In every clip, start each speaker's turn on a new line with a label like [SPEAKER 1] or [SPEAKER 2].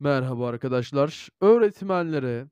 [SPEAKER 1] Merhaba arkadaşlar. Öğretmenlere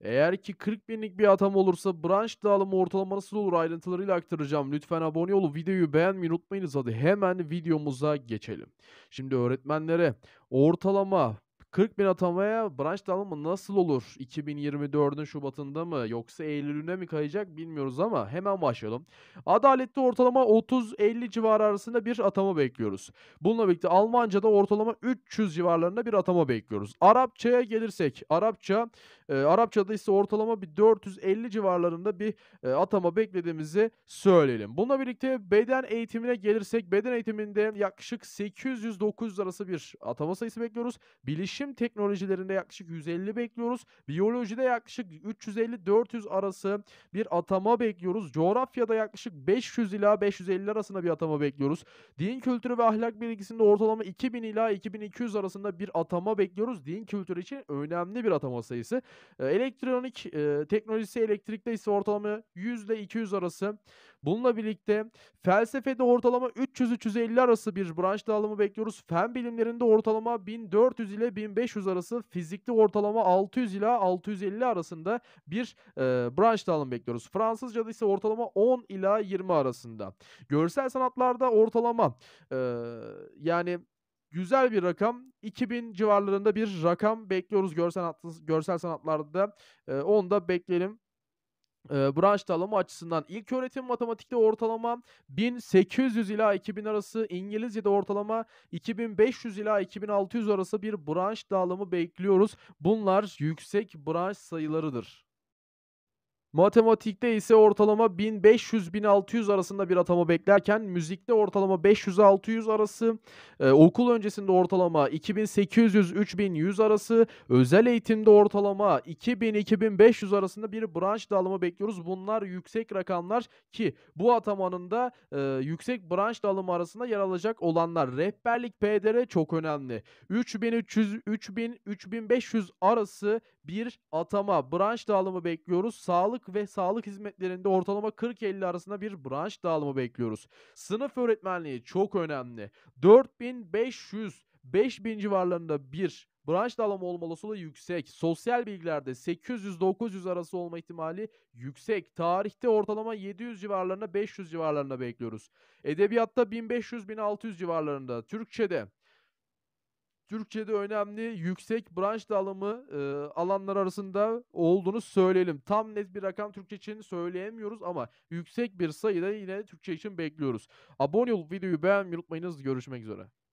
[SPEAKER 1] eğer ki 40 binlik bir atam olursa branş dağılımı ortalama nasıl olur ayrıntılarıyla aktaracağım. Lütfen abone olun, videoyu beğenmeyi unutmayınız. Hadi hemen videomuza geçelim. Şimdi öğretmenlere ortalama 40 bin atamaya branş dağılımı nasıl olur? 2024'ün Şubat'ında mı yoksa Eylül'üne mi kayacak bilmiyoruz ama hemen başlayalım. Adalette ortalama 30-50 civarı arasında bir atama bekliyoruz. Bununla birlikte Almanca'da ortalama 300 civarlarında bir atama bekliyoruz. Arapçaya gelirsek Arapça e, Arapçada ise ortalama bir 450 civarlarında bir e, atama beklediğimizi söyleyelim. Bununla birlikte beden eğitimine gelirsek beden eğitiminde yaklaşık 800-900 arası bir atama sayısı bekliyoruz. Bilişim bilişim teknolojilerinde yaklaşık 150 bekliyoruz. Biyolojide yaklaşık 350-400 arası bir atama bekliyoruz. Coğrafyada yaklaşık 500 ila 550 arasında bir atama bekliyoruz. Din kültürü ve ahlak bilgisinde ortalama 2000 ila 2200 arasında bir atama bekliyoruz. Din kültürü için önemli bir atama sayısı. Ee, elektronik e, teknolojisi elektrikte ise ortalama 100 ile 200 arası Bununla birlikte felsefede ortalama 300-350 arası bir branş dağılımı bekliyoruz. Fen bilimlerinde ortalama 1400 ile 1500 arası, fizikte ortalama 600 ile 650 arasında bir e, branş dağılımı bekliyoruz. Fransızca'da ise ortalama 10 ila 20 arasında. Görsel sanatlarda ortalama e, yani güzel bir rakam. 2000 civarlarında bir rakam bekliyoruz görsel, sanat, görsel sanatlarda. E, onu da bekleyelim e, branş dağılımı açısından ilk öğretim matematikte ortalama 1800 ila 2000 arası, İngilizce'de ortalama 2500 ila 2600 arası bir branş dağılımı bekliyoruz. Bunlar yüksek branş sayılarıdır. Matematikte ise ortalama 1500-1600 arasında bir atama beklerken müzikte ortalama 500-600 arası, e, okul öncesinde ortalama 2800-3100 arası, özel eğitimde ortalama 2000-2500 arasında bir branş dağılımı bekliyoruz. Bunlar yüksek rakamlar ki bu atamanın da e, yüksek branş dağılımı arasında yer alacak olanlar. Rehberlik PDR çok önemli. 3300-3000-3500 arası bir atama branş dağılımı bekliyoruz. Sağlık sağlık ve sağlık hizmetlerinde ortalama 40-50 arasında bir branş dağılımı bekliyoruz. Sınıf öğretmenliği çok önemli. 4500 5000 civarlarında bir branş dağılımı olma olasılığı yüksek. Sosyal bilgilerde 800-900 arası olma ihtimali yüksek. Tarihte ortalama 700 civarlarına 500 civarlarına bekliyoruz. Edebiyatta 1500-1600 civarlarında. Türkçe'de Türkçe'de önemli yüksek branş dalımı e, alanlar arasında olduğunu söyleyelim. Tam net bir rakam Türkçe için söyleyemiyoruz ama yüksek bir sayıda yine Türkçe için bekliyoruz. Abone olup videoyu beğenmeyi unutmayınız. Görüşmek üzere.